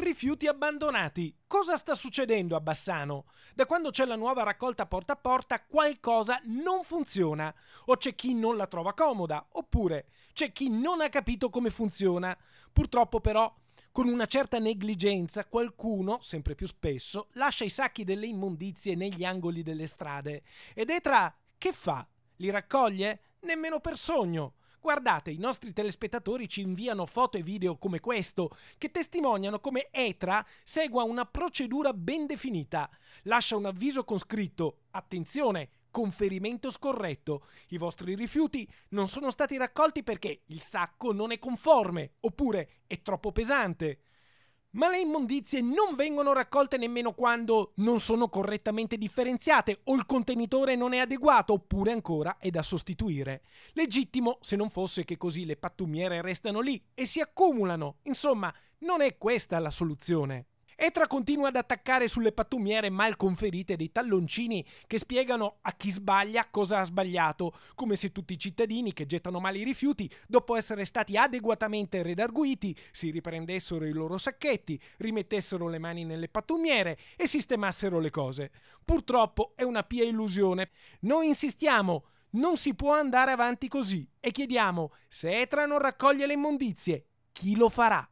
Rifiuti abbandonati. Cosa sta succedendo a Bassano? Da quando c'è la nuova raccolta porta a porta qualcosa non funziona. O c'è chi non la trova comoda, oppure c'è chi non ha capito come funziona. Purtroppo però, con una certa negligenza, qualcuno, sempre più spesso, lascia i sacchi delle immondizie negli angoli delle strade. Ed Etra che fa? Li raccoglie? Nemmeno per sogno. Guardate, i nostri telespettatori ci inviano foto e video come questo, che testimoniano come ETRA segua una procedura ben definita. Lascia un avviso con scritto Attenzione! Conferimento scorretto. I vostri rifiuti non sono stati raccolti perché il sacco non è conforme oppure è troppo pesante ma le immondizie non vengono raccolte nemmeno quando non sono correttamente differenziate o il contenitore non è adeguato oppure ancora è da sostituire. Legittimo se non fosse che così le pattumiere restano lì e si accumulano. Insomma, non è questa la soluzione. Etra continua ad attaccare sulle pattumiere mal conferite dei talloncini che spiegano a chi sbaglia cosa ha sbagliato, come se tutti i cittadini che gettano male i rifiuti, dopo essere stati adeguatamente redarguiti, si riprendessero i loro sacchetti, rimettessero le mani nelle pattumiere e sistemassero le cose. Purtroppo è una pia illusione. Noi insistiamo. Non si può andare avanti così e chiediamo se Etra non raccoglie le immondizie, chi lo farà?